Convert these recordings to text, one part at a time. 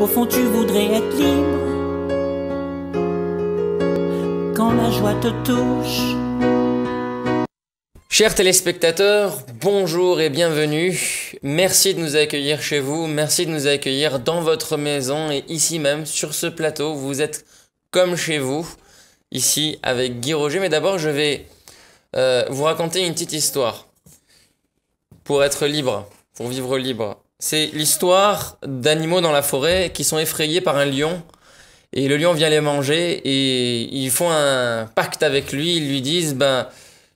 Au fond, tu voudrais être libre quand la joie te touche. Chers téléspectateurs, bonjour et bienvenue. Merci de nous accueillir chez vous, merci de nous accueillir dans votre maison et ici même sur ce plateau. Vous êtes comme chez vous, ici avec Guy Roger. Mais d'abord, je vais euh, vous raconter une petite histoire. Pour être libre, pour vivre libre, c'est l'histoire d'animaux dans la forêt qui sont effrayés par un lion. Et le lion vient les manger et ils font un pacte avec lui. Ils lui disent, ben,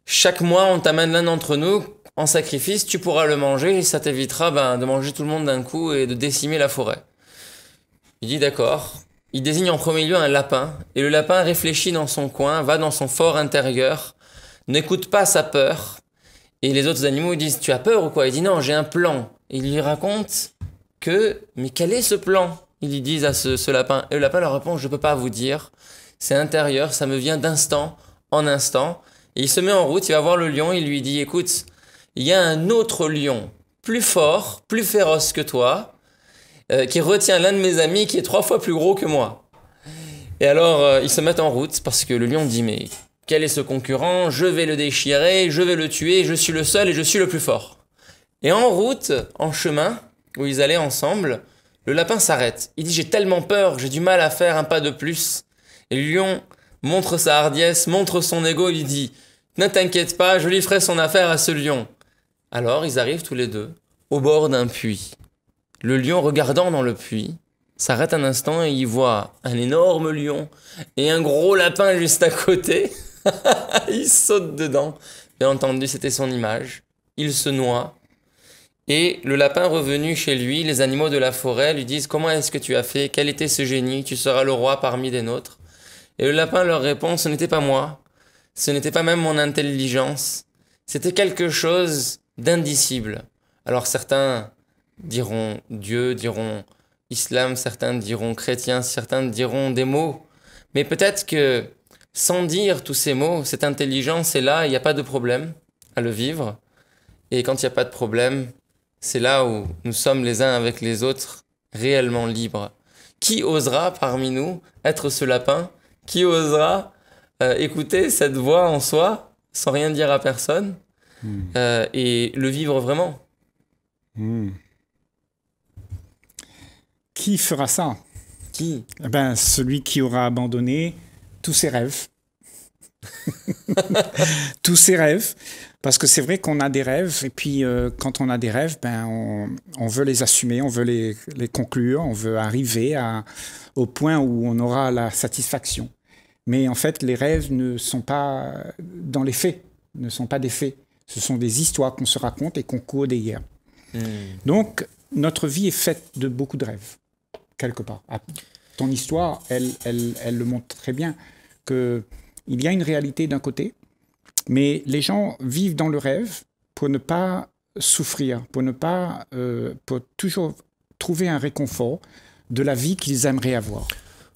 chaque mois, on t'amène l'un d'entre nous en sacrifice, tu pourras le manger et ça t'évitera ben, de manger tout le monde d'un coup et de décimer la forêt. Il dit d'accord. Il désigne en premier lieu un lapin et le lapin réfléchit dans son coin, va dans son fort intérieur, n'écoute pas sa peur. Et les autres animaux disent, tu as peur ou quoi Il dit non, j'ai un plan. Il lui raconte que, mais quel est ce plan Ils disent à ce, lapin. Et le lapin leur répond, je ne peux pas vous dire. C'est intérieur, ça me vient d'instant en instant. Et il se met en route, il va voir le lion, il lui dit, écoute, il y a un autre lion, plus fort, plus féroce que toi, euh, qui retient l'un de mes amis qui est trois fois plus gros que moi. Et alors, euh, ils se mettent en route parce que le lion dit, mais quel est ce concurrent Je vais le déchirer, je vais le tuer, je suis le seul et je suis le plus fort. Et en route, en chemin, où ils allaient ensemble, le lapin s'arrête. Il dit J'ai tellement peur, j'ai du mal à faire un pas de plus. Et le Lion montre sa hardiesse, montre son ego, il dit Ne t'inquiète pas, je lui ferai son affaire à ce lion. Alors ils arrivent tous les deux au bord d'un puits. Le lion, regardant dans le puits, s'arrête un instant et il voit un énorme lion et un gros lapin juste à côté. il saute dedans. Bien entendu, c'était son image. Il se noie et le lapin revenu chez lui, les animaux de la forêt lui disent Comment est-ce que tu as fait Quel était ce génie Tu seras le roi parmi les nôtres. Et le lapin leur répond Ce n'était pas moi, ce n'était pas même mon intelligence, c'était quelque chose d'indicible. Alors certains diront Dieu, diront islam, certains diront chrétien, certains diront des mots. Mais peut-être que sans dire tous ces mots, cette intelligence est là, il n'y a pas de problème à le vivre. Et quand il n'y a pas de problème, c'est là où nous sommes les uns avec les autres réellement libres. Qui osera parmi nous être ce lapin Qui osera euh, écouter cette voix en soi sans rien dire à personne hmm. euh, et le vivre vraiment hmm. Qui fera ça Qui eh ben, Celui qui aura abandonné tous ses rêves, tous ces rêves. Parce que c'est vrai qu'on a des rêves, et puis euh, quand on a des rêves, ben, on, veut les assumer, on veut les, conclure, on veut arriver au point où on aura la satisfaction. Mais en fait, les rêves ne sont pas dans les faits, ne sont pas des faits. Ce sont des histoires qu'on se raconte et qu'on court hier. Hmm. Donc, notre vie est faite de beaucoup de rêves, quelque part. Ah, ton histoire, elle, elle, elle le montre très bien, que il y a une réalité d'un côté, mais les gens vivent dans le rêve pour ne pas souffrir, pour ne pas, euh, toujours trouver un réconfort de la vie qu'ils aimeraient avoir.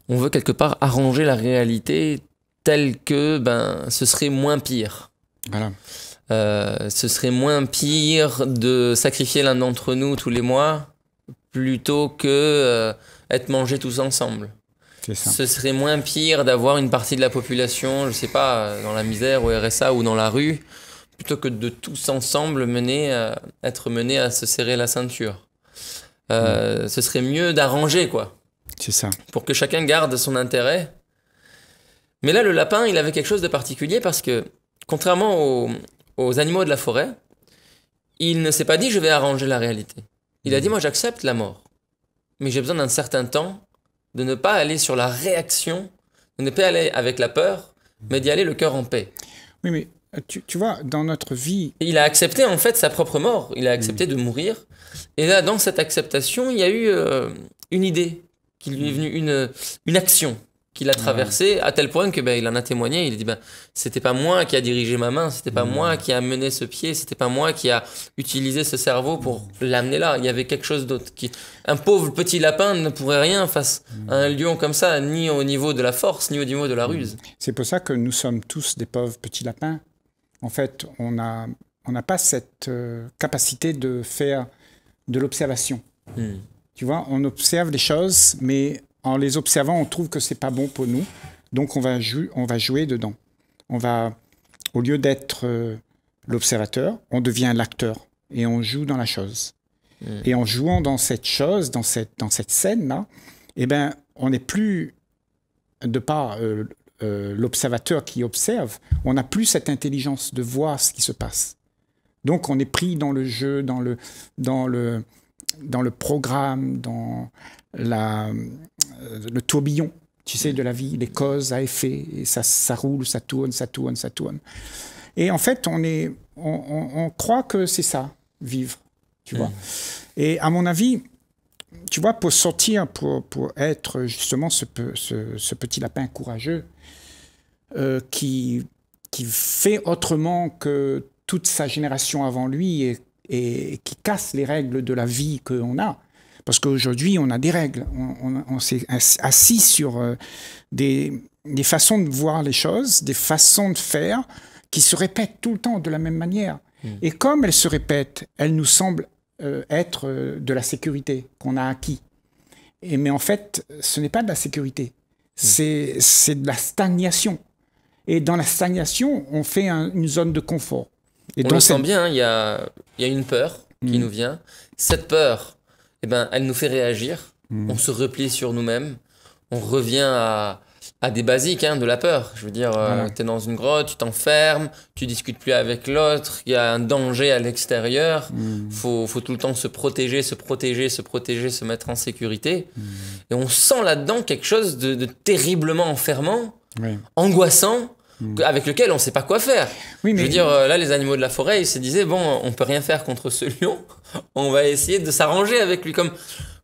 On veut quelque part arranger la réalité telle que ben ce serait moins pire. Voilà. Euh, ce serait moins pire de sacrifier l'un d'entre nous tous les mois plutôt que euh, être mangés tous ensemble. Ce serait moins pire d'avoir une partie de la population, je ne sais pas, dans la misère au RSA ou dans la rue, plutôt que de tous ensemble mener euh, être menés à se serrer la ceinture. Euh, mm. Ce serait mieux d'arranger, quoi. C'est ça. Pour que chacun garde son intérêt. Mais là, le lapin, il avait quelque chose de particulier parce que, contrairement aux animaux de la forêt, il ne s'est pas dit je vais arranger la réalité. Il a mm. dit moi j'accepte la mort, mais j'ai besoin d'un certain temps de ne pas aller sur la réaction, de ne pas aller avec la peur, mais d'y aller le cœur en paix. Oui, mais euh, tu, tu, vois, dans notre vie... Il a accepté en fait sa propre mort, il a accepté de mourir. Et là, dans cette acceptation, il y a eu euh, une idée qui lui est venue, une, une action qu'il a traversé à tel point que ben il en a témoigné il a dit ben c'était pas moi qui a dirigé ma main c'était pas mm. moi qui a mené ce pied c'était pas moi qui a utilisé ce cerveau pour l'amener là il y avait quelque chose d'autre qui un pauvre petit lapin ne pourrait rien face mm. à un lion comme ça ni au niveau de la force ni au niveau de la mm. ruse c'est pour ça que nous sommes tous des pauvres petits lapins en fait on a on n'a pas cette euh, capacité de faire de l'observation tu vois on observe les choses mais en les observant, on trouve que c'est pas bon pour nous. Donc on va, jouer dedans. On va, au lieu d'être euh, l'observateur, on devient l'acteur et on joue dans la chose. Hmm. Et en jouant dans cette chose, dans cette, scène-là, eh ben, on n'est plus, de par euh, euh, l'observateur qui observe, on n'a plus cette intelligence de voir ce qui se passe. Donc on est pris dans le jeu, dans le, dans le, dans le programme, dans la, euh, le tourbillon, tu sais, de la vie, les causes à effet, et ça, ça roule, ça tourne, ça tourne, ça tourne. Et en fait, on, est, on, croit que c'est ça, vivre, tu vois. Mm. Et à mon avis, tu vois, pour sortir, pour, pour être justement ce, ce, petit lapin courageux euh, qui, qui fait autrement que toute sa génération avant lui et et qui casse les règles de la vie qu'on a. Parce qu'aujourd'hui, on a des règles. On, s'est assis sur euh, des, façons de voir les choses, des façons de faire qui se répètent tout le temps de la même manière. Mm. Et comme elles se répètent, elles nous semblent euh, être euh, de la sécurité qu'on a acquis. Et, mais en fait, ce n'est pas de la sécurité, mm. c'est de la stagnation. Et dans la stagnation, on fait une zone de confort. Et on le sent bien, hein, il y a, une peur qui mm. nous vient. Cette peur, eh ben, elle nous fait réagir. Mm. On se replie sur nous-mêmes. On revient à, des basiques hein, de la peur. Je veux dire, euh, tu es dans une grotte, tu t'enfermes, tu discutes plus avec l'autre, il y a un danger à l'extérieur. il mm. Faut, tout le temps se protéger, se protéger, se protéger, se mettre en sécurité. Et on sent là-dedans quelque chose de, terriblement enfermant, angoissant avec lequel on ne sait pas quoi faire. Oui, mais... Je veux dire, euh, là, les animaux de la forêt, ils se disaient, bon, on peut rien faire contre ce lion, on va essayer de s'arranger avec lui. Comme,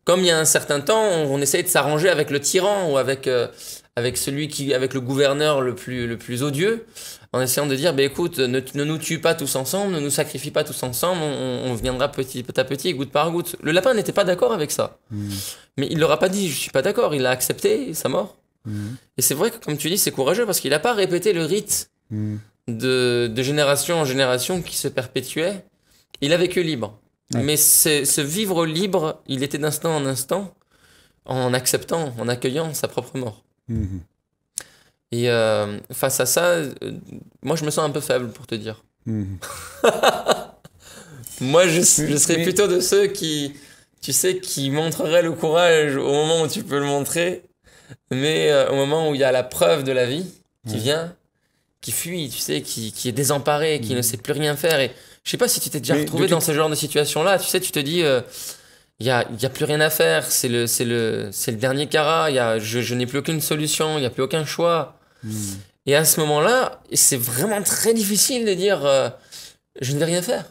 comme il y a un certain temps, on, essayait de s'arranger avec le tyran ou avec, euh, avec celui qui, avec le gouverneur le plus, le plus odieux, en essayant de dire, bah, écoute, ne, nous tue pas tous ensemble, ne nous sacrifie pas tous ensemble, on, viendra petit à petit, goutte par goutte. Le lapin n'était pas d'accord avec ça. Hmm. Mais il leur a pas dit, je suis pas d'accord, il a accepté sa mort. Et c'est vrai que, comme tu dis, c'est courageux parce qu'il n'a pas répété le rite de, de, génération en génération qui se perpétuait. Il a vécu libre. Mais ce vivre libre, il était d'instant en instant en acceptant, en accueillant sa propre mort. Mm-hmm. Et euh, face à ça, euh, moi, je me sens un peu faible pour te dire. Mm-hmm. moi, je, serais plutôt de ceux qui, tu sais, qui montreraient le courage au moment où tu peux le montrer mais euh, au moment où il y a la preuve de la vie qui vient, qui fuit, tu sais, qui, qui est désemparé, qui mm. ne sait plus rien faire. Et je sais pas si tu t'es déjà retrouvé dans ce genre de situation-là. Tu sais, tu te dis, euh, il n'y a, y a, plus rien à faire, c'est le, c'est le, c'est le dernier cara, y a, je, n'ai plus aucune solution, il n'y a plus aucun choix. Mm. Et à ce moment-là, c'est vraiment très difficile de dire, euh, je ne vais rien faire,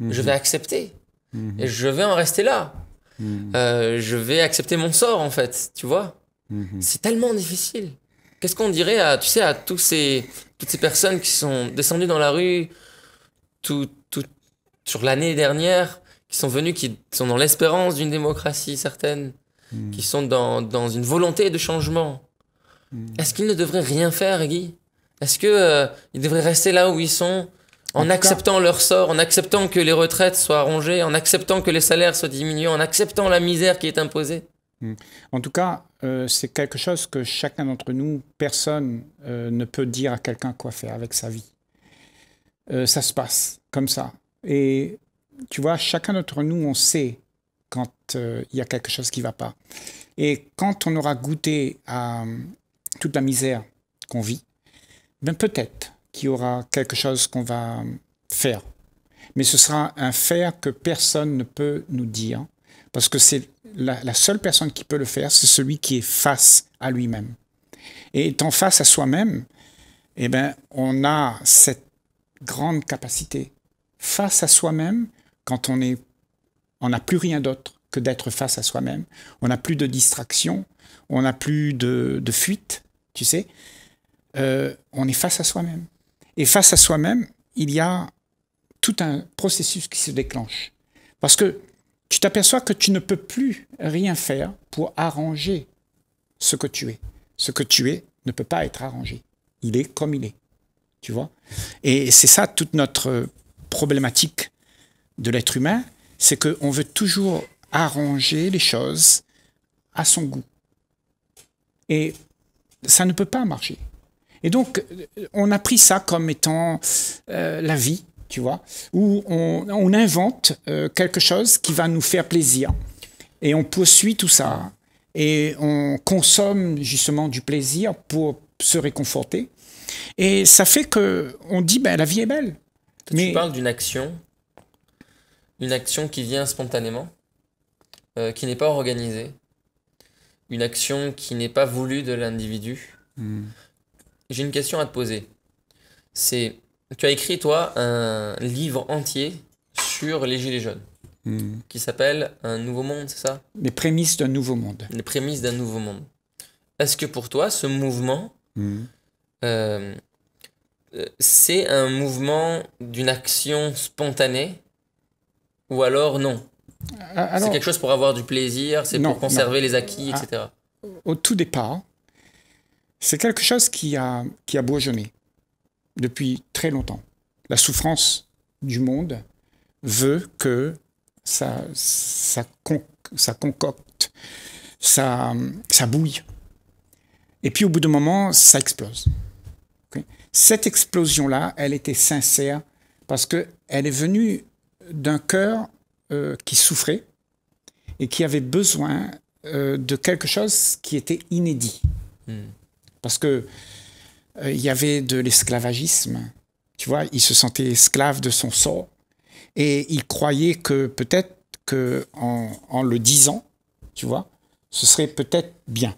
je vais mm-hmm. accepter, mm-hmm. et je vais en rester là. Mm. je vais accepter mon sort, en fait, tu vois. Mhm. C'est tellement difficile. Qu'est-ce qu'on dirait à, tu sais, à tous ces, toutes ces personnes qui sont descendues dans la rue tout, tout, sur l'année dernière, qui sont venues, qui sont dans l'espérance d'une démocratie certaine, mhm. qui sont dans, une volonté de changement. Mhm. Est-ce qu'ils ne devraient rien faire, Guy Est-ce qu'ils euh, devraient rester là où ils sont en, acceptant leur sort, en acceptant que les retraites soient rongées, en acceptant que les salaires soient diminués, en acceptant la misère qui est imposée Mm. En tout cas, euh, c'est quelque chose que chacun d'entre nous, personne euh, ne peut dire à quelqu'un quoi faire avec sa vie. Euh, ça se passe comme ça. Et tu vois, chacun d'entre nous, on sait quand il y a quelque chose qui ne va pas. Et quand on aura goûté à toute la misère qu'on vit, ben peut-être qu'il y aura quelque chose qu'on va faire. Mais ce sera un faire que personne ne peut nous dire, parce que c'est la, seule personne qui peut le faire, c'est celui qui est face à lui-même. Et étant face à soi-même, eh bien, on a cette grande capacité. Face à soi-même, quand on est, on n'a plus rien d'autre que d'être face à soi-même. On n'a plus de distraction, on n'a plus de, de, fuite, tu sais. Euh, on est face à soi-même. Et face à soi-même, il y a tout un processus qui se déclenche. Parce que tu t'aperçois que tu ne peux plus rien faire pour arranger ce que tu es. Ce que tu es ne peut pas être arrangé. Il est comme il est. Tu vois Et c'est ça toute notre problématique de l'être humain, c'est qu'on veut toujours arranger les choses à son goût. Et ça ne peut pas marcher. Et donc, on a pris ça comme étant euh, la vie, tu vois, où on, invente euh, quelque chose qui va nous faire plaisir. Et on poursuit tout ça. Et on consomme justement du plaisir pour se réconforter. Et ça fait que on dit, ben, la vie est belle. Tu parles d'une action, une action qui vient spontanément, euh, qui n'est pas organisée, une action qui n'est pas voulue de l'individu. Hmm. J'ai une question à te poser. C'est tu as écrit, toi, un livre entier sur les Gilets jaunes, hmm. qui s'appelle Un nouveau monde, c'est ça Les prémices d'un nouveau monde. Les prémices d'un nouveau monde. Est-ce que pour toi, ce mouvement, hmm. euh, euh, c'est un mouvement d'une action spontanée ou alors non C'est quelque chose pour avoir du plaisir, c'est pour conserver les acquis, etc. au tout départ, c'est quelque chose qui a, qui a bourgeonné depuis très longtemps. La souffrance du monde veut que ça, ça, ça concocte, ça, bouille. Et puis au bout d'un moment, ça explose. Cette explosion-là, elle était sincère parce qu'elle est venue d'un cœur euh, qui souffrait et qui avait besoin euh, de quelque chose qui était inédit. Hmm. Parce que euh, il y avait de l'esclavagisme. Tu vois, il se sentait esclave de son sort. Et il croyait que peut-être que en, le disant, tu vois, ce serait peut-être bien.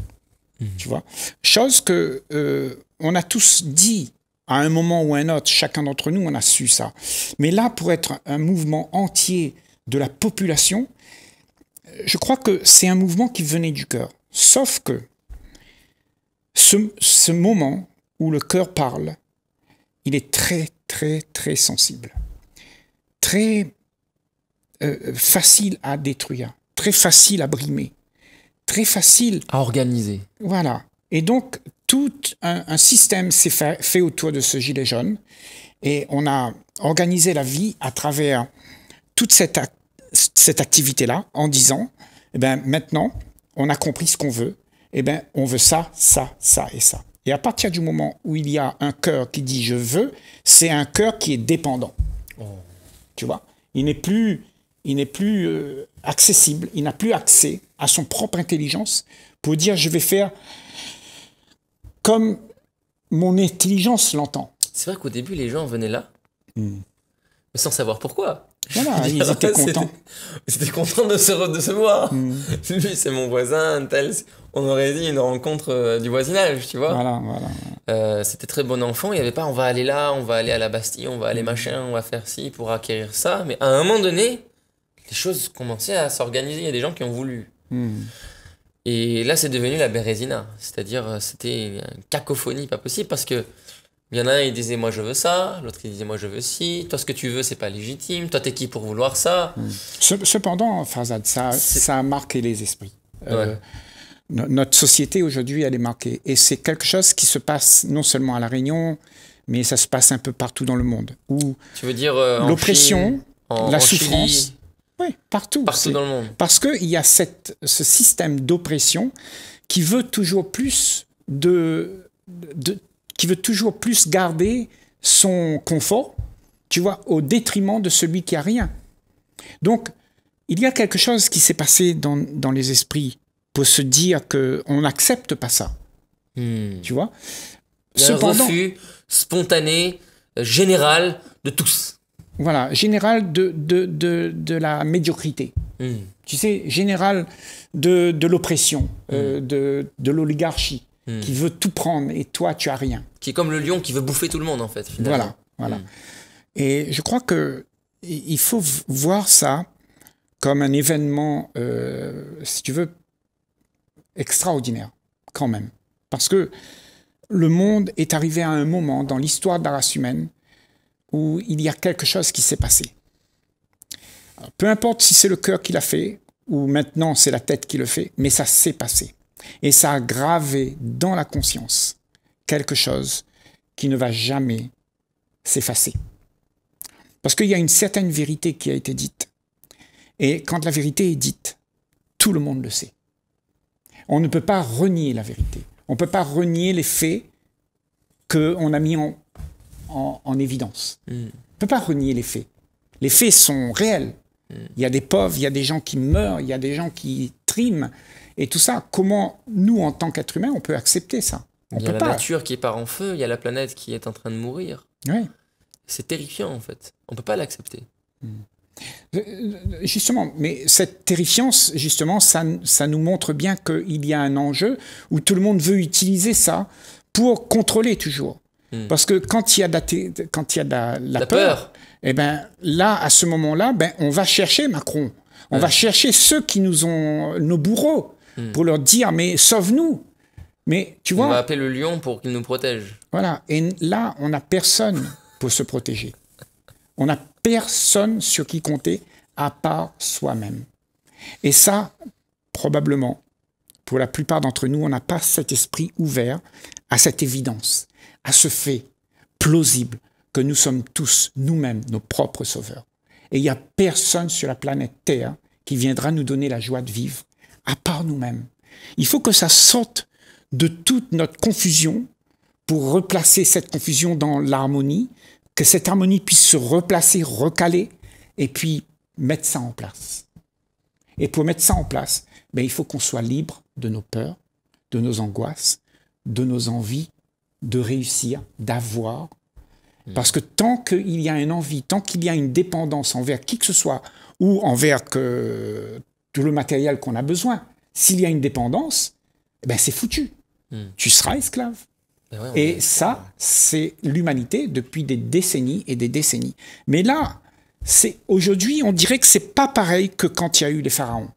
Mhm. Tu vois Chose que euh, on a tous dit à un moment ou à un autre, chacun d'entre nous, on a su ça. Mais là, pour être un mouvement entier de la population, euh, je crois que c'est un mouvement qui venait du cœur. Sauf que ce, ce moment où le cœur parle, il est très, très, très sensible, très euh, facile à détruire, très facile à brimer, très facile à organiser. Voilà. Et donc, tout un, système s'est fait, autour de ce gilet jaune. Et on a organisé la vie à travers toute cette, cette activité-là en disant, eh ben, maintenant, on a compris ce qu'on veut. Eh ben, on veut ça, ça, ça et ça. Et à partir du moment où il y a un cœur qui dit je veux, c'est un cœur qui est dépendant. Tu vois Il n'est plus, il n'est plus euh, accessible, il n'a plus accès à son propre intelligence pour dire je vais faire comme mon intelligence l'entend. C'est vrai qu'au début, les gens venaient là, hmm. mais sans savoir pourquoi. ils étaient contents. Ils étaient contents de se, voir. Hmm. Lui, c'est mon voisin, tel on aurait dit une rencontre euh, du voisinage, tu vois. Voilà, voilà. Euh, c'était très bon enfant. Il n'y avait pas on va aller là, on va aller à la Bastille, on va aller mm. machin, on va faire ci pour acquérir ça. Mais à un moment donné, les choses commençaient à s'organiser. Il y a des gens qui ont voulu. Mm. Et là, c'est devenu la Bérésina. C'est-à-dire, euh, c'était une cacophonie pas possible parce que il y en a un, il disait moi je veux ça, l'autre il disait moi je veux ci, toi ce que tu veux c'est pas légitime, toi t'es qui pour vouloir ça mm. Cependant, Farzad, ça, ça a marqué les esprits notre société aujourd'hui, elle est marquée. Et c'est quelque chose qui se passe non seulement à La Réunion, mais ça se passe un peu partout dans le monde. Où tu veux dire euh, l'oppression, la souffrance. Oui, partout. Partout dans le monde. Parce qu'il y a cette, ce système d'oppression qui veut toujours plus de, de, qui veut toujours plus garder son confort, tu vois, au détriment de celui qui a rien. Donc, il y a quelque chose qui s'est passé dans, dans les esprits pour se dire qu'on n'accepte pas ça. Hmm. Tu vois Cependant, Un refus spontané, euh, général de tous. Voilà, général de, de, de, de la médiocrité. Hmm. Tu sais, général de, de l'oppression, hmm. euh, de, de l'oligarchie, qui veut tout prendre et toi, tu as rien. Qui est comme le lion qui veut bouffer tout le monde, en fait. Voilà, voilà. Et je crois que il faut voir ça comme un événement, euh, si tu veux, extraordinaire, quand même. Parce que le monde est arrivé à un moment dans l'histoire de la race humaine où il y a quelque chose qui s'est passé. peu importe si c'est le cœur qui l'a fait ou maintenant c'est la tête qui le fait, mais ça s'est passé. Et ça a gravé dans la conscience quelque chose qui ne va jamais s'effacer. Parce qu'il y a une certaine vérité qui a été dite. Et quand la vérité est dite, tout le monde le sait. On ne peut pas renier la vérité. On ne peut pas renier les faits qu'on a mis en, en, évidence. Mm. On ne peut pas renier les faits. Les faits sont réels. Mm. Il y a des pauvres, il y a des gens qui meurent, il y a des gens qui triment. Et tout ça, comment nous, en tant qu'êtres humains, on peut accepter ça on Il y a la nature qui part en feu, il y a la planète qui est en train de mourir. Oui. C'est terrifiant, en fait. On ne peut pas l'accepter. Mm. Euh, euh, justement, mais cette terrifiance, justement, ça, nous montre bien qu'il y a un enjeu où tout le monde veut utiliser ça pour contrôler toujours. Hmm. Parce que quand il y a la, quand il y la, peur, Eh ben, là, à ce moment-là, ben, on va chercher Macron. On va hmm. chercher ceux qui nous ont, nos bourreaux, hmm. pour leur dire, mais sauve-nous. Mais tu vois. On va appeler le lion pour qu'il nous protège. Voilà. Et là, on n'a personne pour se protéger. On a personne sur qui compter à part soi-même. Et ça, probablement, pour la plupart d'entre nous, on n'a pas cet esprit ouvert à cette évidence, à ce fait plausible que nous sommes tous nous-mêmes nos propres sauveurs. Et il n'y a personne sur la planète Terre qui viendra nous donner la joie de vivre, à part nous-mêmes. Il faut que ça sorte de toute notre confusion pour replacer cette confusion dans l'harmonie, que cette harmonie puisse se replacer, recaler, et puis mettre ça en place. Et pour mettre ça en place, ben, il faut qu'on soit libre de nos peurs, de nos angoisses, de nos envies de réussir, d'avoir. Mmh. Parce que tant qu'il y a une envie, tant qu'il y a une dépendance envers qui que ce soit, ou envers que, tout le matériel qu'on a besoin, s'il y a une dépendance, ben c'est foutu. Mmh. Tu seras esclave. Ben et ça, c'est l'humanité depuis des décennies et des décennies. Mais là, c'est aujourd'hui, on dirait que c'est pas pareil que quand il y a eu les pharaons.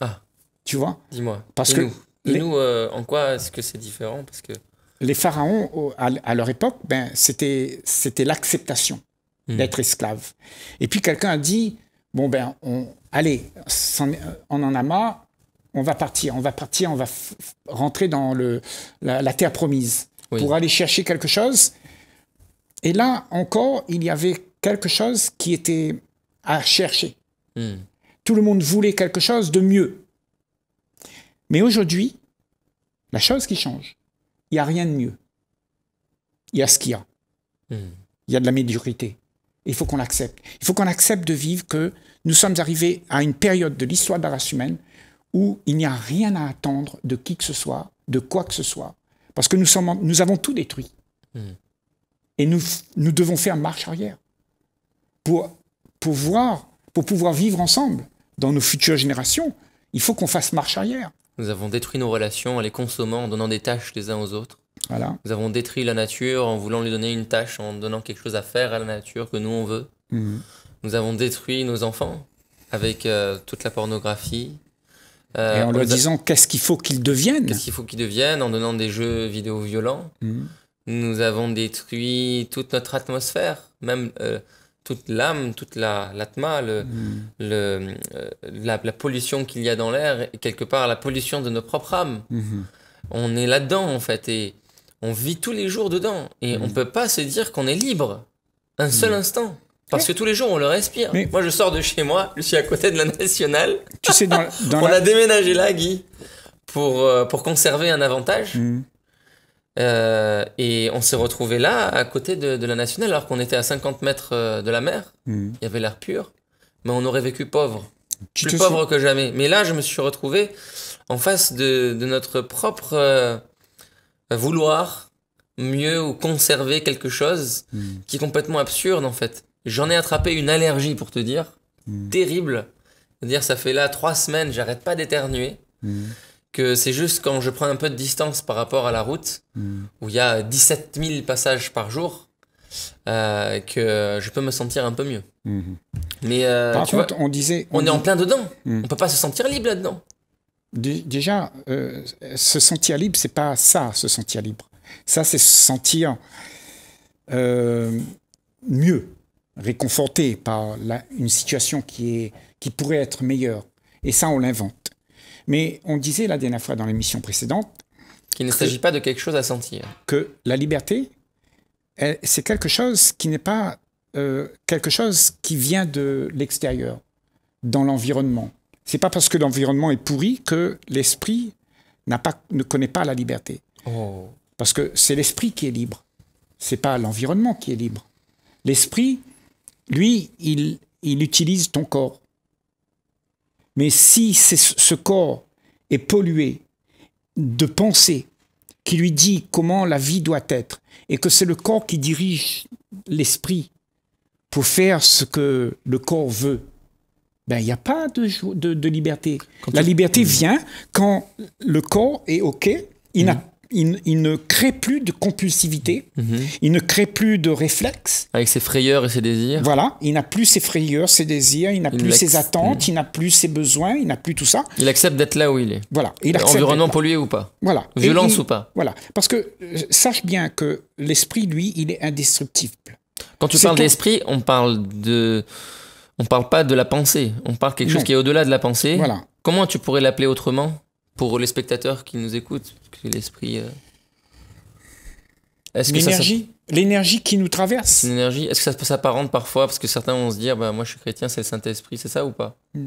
Ah. Tu vois Dis-moi. Parce que nous, euh, en quoi est-ce que c'est différent Parce que les pharaons à leur époque, ben c'était c'était l'acceptation hmm. d'être esclave. Et puis quelqu'un a dit bon ben allez, on en a marre, on va partir, on va partir, on va rentrer dans le, la, terre promise pour aller chercher quelque chose. Et là encore, il y avait quelque chose qui était à chercher. Hmm. Tout le monde voulait quelque chose de mieux. Mais aujourd'hui, la chose qui change, il n'y a rien de mieux. Il y a ce qu'il y a. Hmm. Il y a de la médiocrité. Il faut qu'on l'accepte. Il faut qu'on accepte de vivre que nous sommes arrivés à une période de l'histoire de la race humaine où il n'y a rien à attendre de qui que ce soit, de quoi que ce soit, parce que nous, sommes nous avons tout détruit. Hmm. Et nous, nous devons faire marche arrière pour, pour pouvoir vivre ensemble dans nos futures générations. Il faut qu'on fasse marche arrière. Nous avons détruit nos relations en les consommant, en donnant des tâches les uns aux autres. Voilà. Nous avons détruit la nature en voulant lui donner une tâche, en donnant quelque chose à faire à la nature que nous on veut. Mhm. Nous avons détruit nos enfants avec euh, toute la pornographie, euh, et en, disant qu'est-ce qu'il faut qu'ils deviennent. Qu'est-ce qu'il faut qu'ils deviennent en donnant des jeux vidéo violents. Mmh. Nous avons détruit toute notre atmosphère, même euh, toute l'âme, toute la l'atma, le, mmh. euh, la, pollution qu'il y a dans l'air, et quelque part la pollution de nos propres âmes. Mmh. On est là-dedans en fait et on vit tous les jours dedans et on peut pas se dire qu'on est libre un seul instant. Parce que tous les jours, on le respire. Moi, je sors de chez moi, je suis à côté de la nationale. Tu sais, dans, On a déménagé là, Guy, pour, euh, pour conserver un avantage. Mm. Euh, et on s'est retrouvé là, à côté de, la nationale, alors qu'on était à 50 mètres euh, de la mer. Mm. Il y avait l'air pur. Mais on aurait vécu pauvre. Tu Plus pauvre que jamais. Mais là, je me suis retrouvé en face de, notre propre euh, vouloir mieux ou conserver quelque chose mm. qui est complètement absurde, en fait. J'en ai attrapé une allergie pour te dire, hmm. terrible. dire ça fait là trois semaines, j'arrête pas d'éternuer. Hmm. Que c'est juste quand je prends un peu de distance par rapport à la route, hmm. où il y a 17 000 passages par jour, euh, que je peux me sentir un peu mieux. Mais euh, par contre, on disait. On, est en plein dedans. On peut pas se sentir libre là-dedans. Déjà, euh, se sentir libre, c'est pas ça, se sentir libre. Ça, c'est se sentir mieux réconforté par une situation qui, est, qui pourrait être meilleure. Et ça, on l'invente. Mais on disait la dernière fois dans l'émission précédente... Qu'il ne s'agit pas de quelque chose à sentir. Que la liberté, c'est quelque chose qui n'est pas euh, quelque chose qui vient de l'extérieur, dans l'environnement. C'est pas parce que l'environnement est pourri que l'esprit pas, ne connaît pas la liberté. Oh. Parce que c'est l'esprit qui est libre. C'est pas l'environnement qui est libre. L'esprit lui, il, utilise ton corps. Mais si ce corps est pollué de pensées qui lui dit comment la vie doit être, et que c'est le corps qui dirige l'esprit pour faire ce que le corps veut, ben, il n'y a pas de, liberté. la liberté vient quand le corps est OK, il mm il, ne crée plus de compulsivité, mhm. il ne crée plus de réflexe. Avec ses frayeurs et ses désirs. Voilà, il n'a plus ses frayeurs, ses désirs, il n'a plus ses attentes, il n'a plus ses besoins, il n'a plus tout ça. Il accepte d'être là où il est. Voilà. Environnement pollué ou pas. Voilà. Violence ou pas. Voilà. Parce que euh, sache bien que l'esprit, lui, il est indestructible. Quand tu parles d'esprit, on parle de. On parle pas de la pensée, on parle quelque chose qui est au-delà de la pensée. Voilà. Comment tu pourrais l'appeler autrement pour les spectateurs qui nous écoutent, l'esprit. Euh, l'énergie, l'énergie qui nous traverse. L'énergie. Est-ce que ça s'apparente parfois parce que certains vont se dire, bah, moi je suis chrétien, c'est le Saint Esprit, c'est ça ou pas hmm.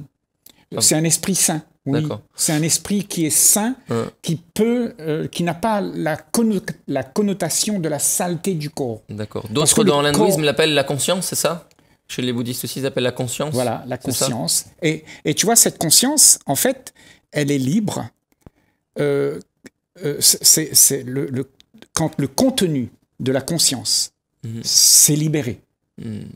C'est un esprit saint. Oui. C'est un esprit qui est saint, qui peut, euh, qui n'a pas la, la, connotation de la saleté du corps. D'accord. D'autres dans l'hindouisme corps... l'appellent la conscience, c'est ça Chez les bouddhistes aussi, ils appellent la conscience. Voilà, la conscience. Et, et, tu vois, cette conscience, en fait, elle est libre. Euh, euh, c'est le, quand le contenu de la conscience mhm. s'est libéré. Mhm.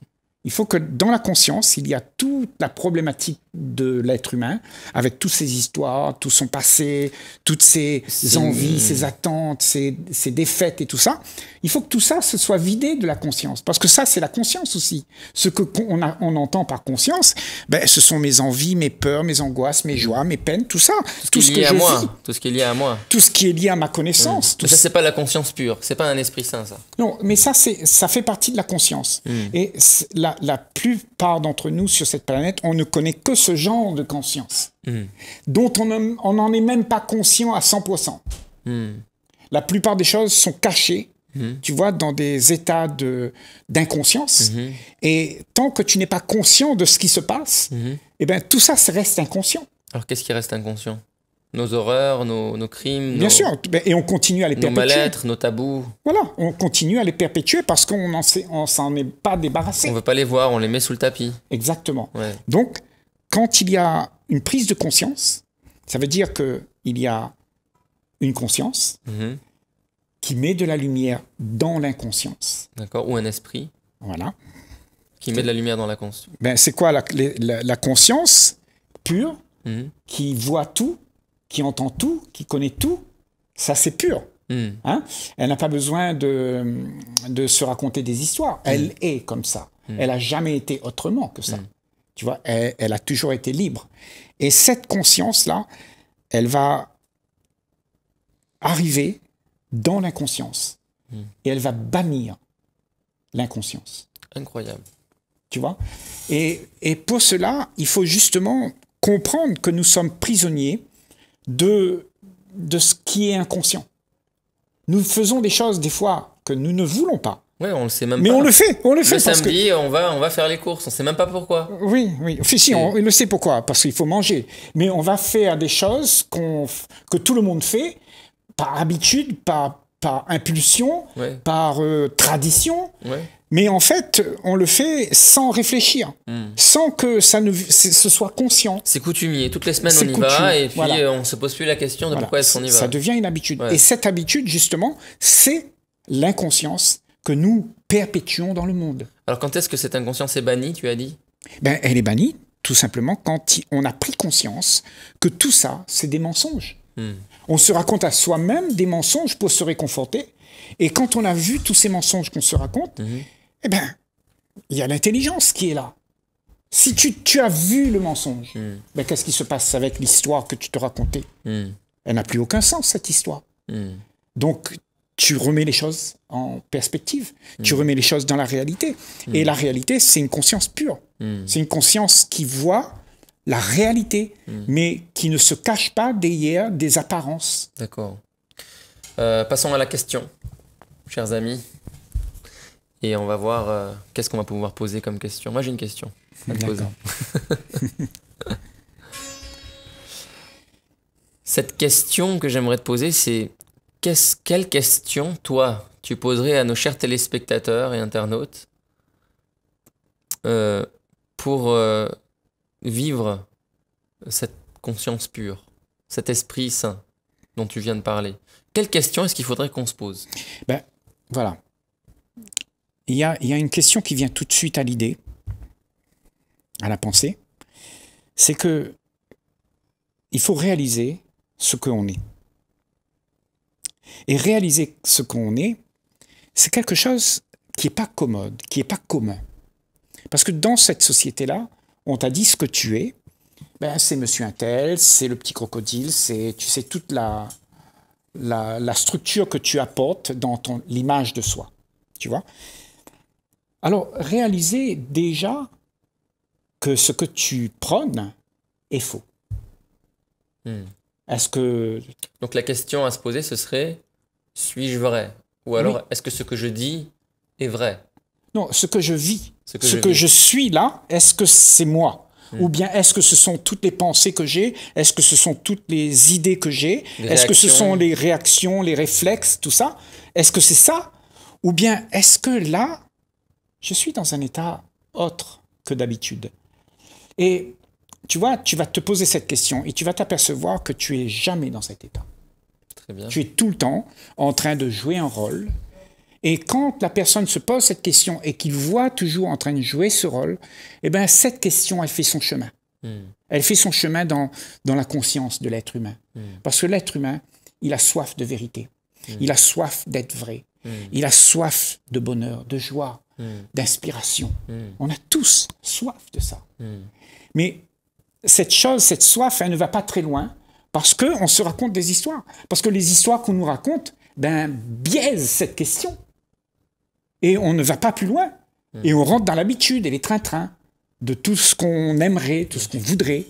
Il faut que dans la conscience, il y a toute la problématique de l'être humain, avec toutes ses histoires, tout son passé, toutes ses envies, ses attentes, ses, défaites et tout ça. Il faut que tout ça se soit vidé de la conscience, parce que ça, c'est la conscience aussi. Ce que on, a, on entend par conscience, ben, ce sont mes envies, mes peurs, mes angoisses, mes joies, mes peines, tout ça, tout, ce, qui est lié à moi, tout ce qui est lié à moi, tout ce qui est lié à ma connaissance. Tout mm. ça, c'est pas la conscience pure, c'est pas un esprit sain, ça. Non, mais ça, c'est ça fait partie de la conscience. Mm. Et la la, plupart d'entre nous sur cette planète, on ne connaît que ce genre de conscience, hmm. dont on n'en est même pas conscient à 100%. Hmm. La plupart des choses sont cachées, hmm. tu vois, dans des états d'inconscience. et tant que tu n'es pas conscient de ce qui se passe, eh bien tout ça reste inconscient. Alors qu'est-ce qui reste inconscient nos horreurs, nos, crimes. Bien sûr, et on continue à les perpétuer. Nos mal nos tabous. Voilà, on continue à les perpétuer parce qu'on ne s'en est pas débarrassé. On ne veut pas les voir, on les met sous le tapis. Exactement. Donc, quand il y a une prise de conscience, ça veut dire qu'il y a une conscience mhm. qui met de la lumière dans l'inconscience. D'accord, ou un esprit. Voilà. Qui met de la lumière dans la conscience. Ben, c'est quoi la, conscience pure mhm. qui voit tout qui entend tout, qui connaît tout, ça c'est pur. Hmm. Hein elle n'a pas besoin de, de se raconter des histoires. Hmm. Elle est comme ça. Hmm. Elle n'a jamais été autrement que ça. Tu vois, elle, a toujours été libre. Et cette conscience-là, elle va arriver dans l'inconscience. Et elle va bannir l'inconscience. Incroyable. Tu vois et, et pour cela, il faut justement comprendre que nous sommes prisonniers de, de ce qui est inconscient. Nous faisons des choses des fois que nous ne voulons pas. Oui, on le sait même mais pas. Mais on le fait, on le, fait. Le samedi, on, va, on va faire les courses, on sait même pas pourquoi. Oui, oui. si, on, le sait pourquoi, parce qu'il faut manger. Mais on va faire des choses qu'on que tout le monde fait, par habitude, par, par impulsion, par euh, tradition. Ouais. Mais en fait, on le fait sans réfléchir, hmm. sans que ça ne ce soit conscient. C'est coutumier. Toutes les semaines, on y va et puis on euh, on se pose plus la question de pourquoi est-ce qu'on y va. Ça devient une habitude. Et cette habitude, justement, c'est l'inconscience que nous perpétuons dans le monde. Alors quand est-ce que cette inconscience est bannie, tu as dit ben, Elle est bannie tout simplement quand on a pris conscience que tout ça, c'est des mensonges. Hmm. On se raconte à soi-même des mensonges pour se réconforter. Et quand on a vu tous ces mensonges qu'on se raconte, mhm eh bien, il y a l'intelligence qui est là. Si tu, as vu le mensonge, hmm. ben, qu'est-ce qui se passe avec l'histoire que tu te racontais hmm. Elle n'a plus aucun sens, cette histoire. Hmm. Donc, tu remets les choses en perspective, tu remets les choses dans la réalité. Et la réalité, c'est une conscience pure. C'est une conscience qui voit la réalité, mais qui ne se cache pas derrière des apparences. D'accord. Euh, passons à la question, chers amis. Et on va voir euh, qu'est-ce qu'on va pouvoir poser comme question. Moi, j'ai une question à Cette question que j'aimerais te poser, c'est qu'est -ce, quelle question, toi, tu poserais à nos chers téléspectateurs et internautes euh, pour euh, vivre cette conscience pure, cet esprit saint dont tu viens de parler Quelle question est-ce qu'il faudrait qu'on se pose ben, Voilà, il y, a, une question qui vient tout de suite à l'idée, à la pensée, c'est que il faut réaliser ce qu'on est. Et réaliser ce qu'on est, c'est quelque chose qui n'est pas commode, qui n'est pas commun. Parce que dans cette société-là, on t'a dit ce que tu es, ben, c'est monsieur Intel, c'est le petit crocodile, c'est tu sais toute la, la, la structure que tu apportes dans ton l'image de soi. Tu vois alors, réaliser déjà que ce que tu prônes est faux. Hmm. Est-ce que... Donc la question à se poser, ce serait, suis-je vrai Ou alors, est-ce que ce que je dis est vrai Non, ce que je vis, ce que, je, suis là, est-ce que c'est moi hmm. Ou bien est-ce que ce sont toutes les pensées que j'ai Est-ce que ce sont toutes les idées que j'ai Est-ce que ce sont les réactions, les réflexes, tout ça Est-ce que c'est ça Ou bien est-ce que là, je suis dans un état autre que d'habitude. Et tu vois, tu vas te poser cette question et tu vas t'apercevoir que tu es jamais dans cet état. Tu es tout le temps en train de jouer un rôle. Et quand la personne se pose cette question et qu'il voit toujours en train de jouer ce rôle, eh bien, cette question, elle fait son chemin. Hmm. Elle fait son chemin dans, dans la conscience de l'être humain. Hmm. Parce que l'être humain, il a soif de vérité. Hmm. Il a soif d'être vrai. Il a soif de bonheur, de joie, Hmm. d'inspiration. Hmm. On a tous soif de ça. Hmm. Mais cette chose, cette soif, elle ne va pas très loin parce qu'on se raconte des histoires. Parce que les histoires qu'on nous raconte ben, biaisent cette question. Et on ne va pas plus loin. Et on rentre dans l'habitude et les trains-trains de tout ce qu'on aimerait, tout ce qu'on voudrait.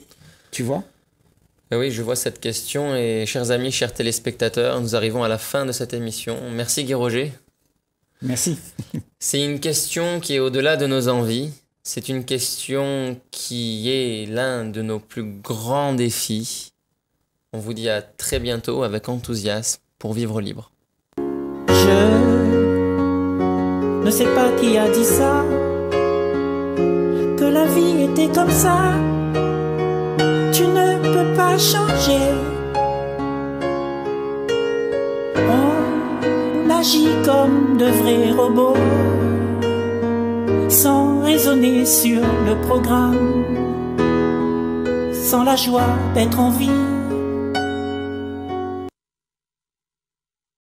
Tu vois eh oui, je vois cette question et chers amis, chers téléspectateurs, nous arrivons à la fin de cette émission. Merci Guy Roger. Merci. C'est une question qui est au-delà de nos envies. C'est une question qui est l'un de nos plus grands défis. On vous dit à très bientôt avec enthousiasme pour vivre libre. Je ne sais pas qui a dit ça, que la vie était comme ça. Tu ne peux pas changer. On agit comme de vrais robots sans raisonner sur le programme, sans la joie d'être en vie.